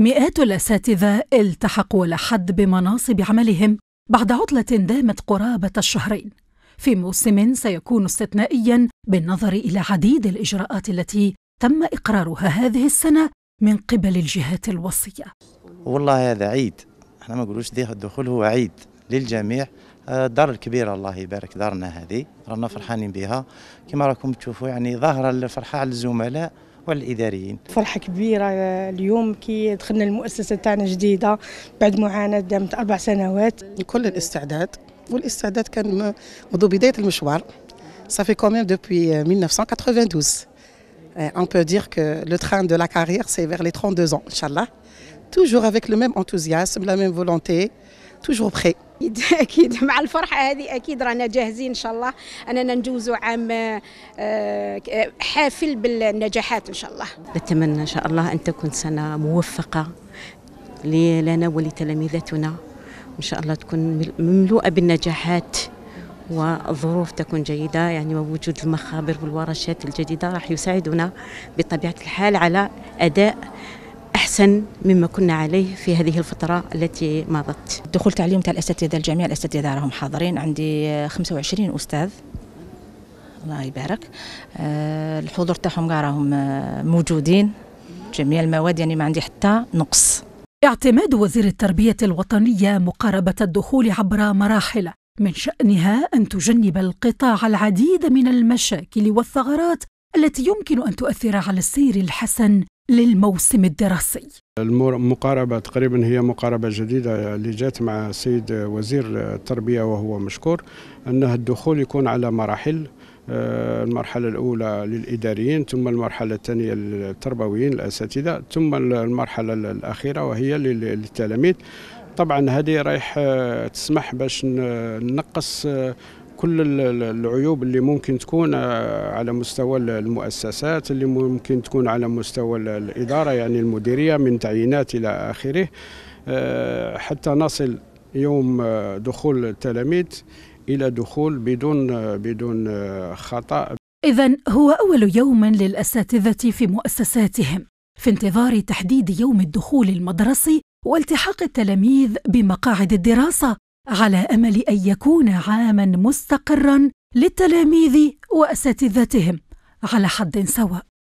مئات الاساتذه التحقوا لحد بمناصب عملهم بعد عطله دامت قرابه الشهرين في موسم سيكون استثنائيا بالنظر الى عديد الاجراءات التي تم اقرارها هذه السنه من قبل الجهات الوصيه. والله هذا عيد، احنا ما نقولوش الدخول هو عيد للجميع، آه، الدار الكبيره الله يبارك دارنا هذه، رانا فرحانين بها، كما راكم تشوفوا يعني ظاهره الفرحه على الزملاء والاداريين فرحه كبيره اليوم كي دخلنا المؤسسه تاعنا جديده بعد معاناه دامت اربع سنوات كل الاستعداد والاستعداد كان منذ بدايه المشوار صافي كوميم دوبوي 1992 اون بو دير كو لو تران دو لا كارير سي vers لي 32 شاء الله Toujours avec le même enthousiasme, la même volonté, توجور بخي اكيد اكيد مع الفرحه هذه اكيد رانا جاهزين ان شاء الله اننا نجوزوا عام آه، آه، حافل بالنجاحات ان شاء الله نتمنى ان شاء الله ان تكون سنه موفقه لنا ولتلاميذتنا ان شاء الله تكون مملوءه بالنجاحات والظروف تكون جيدة يعني ووجود المخابر والورشات الجديدة راح يساعدنا بطبيعة الحال على أداء أحسن مما كنا عليه في هذه الفترة التي مضت الدخول تعليم تاع الأساتذة الجميع الأساتذة راهم حاضرين عندي 25 أستاذ الله يبارك آه، الحضور تاعهم كاع راهم آه، موجودين جميع المواد يعني ما عندي حتى نقص اعتماد وزير التربية الوطنية مقاربة الدخول عبر مراحل من شأنها أن تجنب القطاع العديد من المشاكل والثغرات التي يمكن أن تؤثر على السير الحسن للموسم الدراسي المقاربة تقريبا هي مقاربة جديدة اللي جات مع السيد وزير التربية وهو مشكور أنها الدخول يكون على مراحل آه، المرحلة الأولى للإداريين ثم المرحلة الثانية للتربويين الأساتذة ثم المرحلة الأخيرة وهي للتلاميذ طبعا هذه رايح آه، تسمح باش ننقص آه، كل العيوب اللي ممكن تكون آه، على مستوى المؤسسات اللي ممكن تكون على مستوى الإدارة يعني المديرية من تعيينات إلى آخره آه، حتى نصل يوم آه، دخول التلاميذ إلى دخول بدون بدون خطأ إذا هو أول يوم للأساتذة في مؤسساتهم في انتظار تحديد يوم الدخول المدرسي والتحاق التلاميذ بمقاعد الدراسة على امل ان يكون عاما مستقرا للتلاميذ واساتذتهم على حد سواء